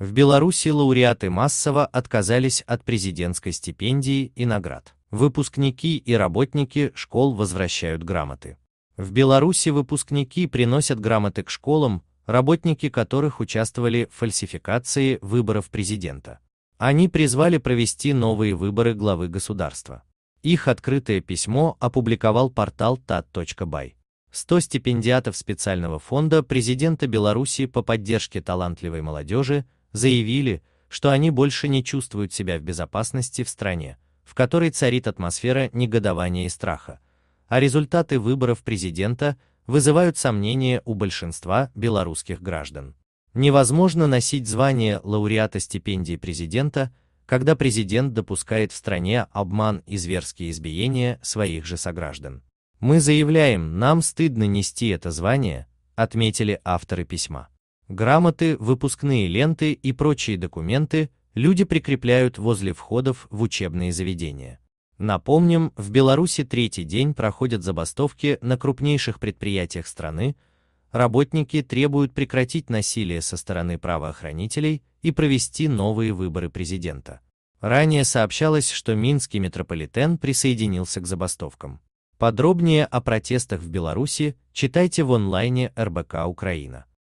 В Беларуси лауреаты массово отказались от президентской стипендии и наград. Выпускники и работники школ возвращают грамоты. В Беларуси выпускники приносят грамоты к школам, работники которых участвовали в фальсификации выборов президента. Они призвали провести новые выборы главы государства. Их открытое письмо опубликовал портал tat.by. 100 стипендиатов специального фонда президента Беларуси по поддержке талантливой молодежи заявили, что они больше не чувствуют себя в безопасности в стране, в которой царит атмосфера негодования и страха, а результаты выборов президента вызывают сомнения у большинства белорусских граждан. Невозможно носить звание лауреата стипендии президента, когда президент допускает в стране обман и зверские избиения своих же сограждан. Мы заявляем, нам стыдно нести это звание, отметили авторы письма грамоты, выпускные ленты и прочие документы люди прикрепляют возле входов в учебные заведения. Напомним, в Беларуси третий день проходят забастовки на крупнейших предприятиях страны, работники требуют прекратить насилие со стороны правоохранителей и провести новые выборы президента. Ранее сообщалось, что Минский метрополитен присоединился к забастовкам. Подробнее о протестах в Беларуси читайте в онлайне РБК Украина.